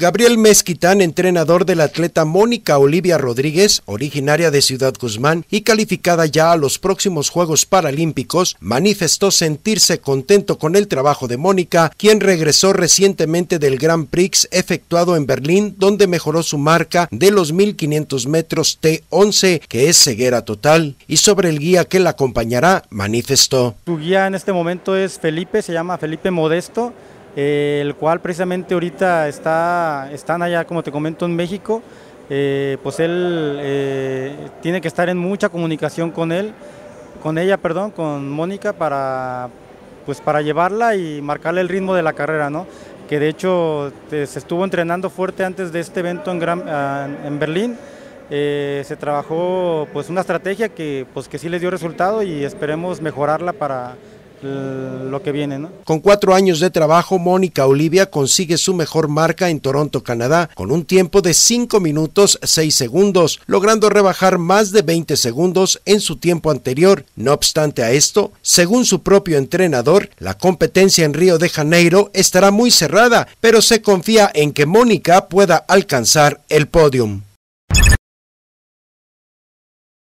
Gabriel Mezquitán, entrenador de la atleta Mónica Olivia Rodríguez, originaria de Ciudad Guzmán y calificada ya a los próximos Juegos Paralímpicos, manifestó sentirse contento con el trabajo de Mónica, quien regresó recientemente del Grand Prix efectuado en Berlín, donde mejoró su marca de los 1500 metros T11, que es ceguera total, y sobre el guía que la acompañará, manifestó. Su guía en este momento es Felipe, se llama Felipe Modesto el cual precisamente ahorita está, están allá, como te comento, en México. Eh, pues él eh, tiene que estar en mucha comunicación con él, con ella, perdón, con Mónica para, pues para llevarla y marcarle el ritmo de la carrera, ¿no? Que de hecho eh, se estuvo entrenando fuerte antes de este evento en, Gran, ah, en Berlín. se trabajó pues una estrategia que pues que sí les dio resultado y esperemos mejorarla para lo que viene. ¿no? Con cuatro años de trabajo, Mónica Olivia consigue su mejor marca en Toronto, Canadá, con un tiempo de 5 minutos 6 segundos, logrando rebajar más de 20 segundos en su tiempo anterior. No obstante a esto, según su propio entrenador, la competencia en Río de Janeiro estará muy cerrada, pero se confía en que Mónica pueda alcanzar el podium.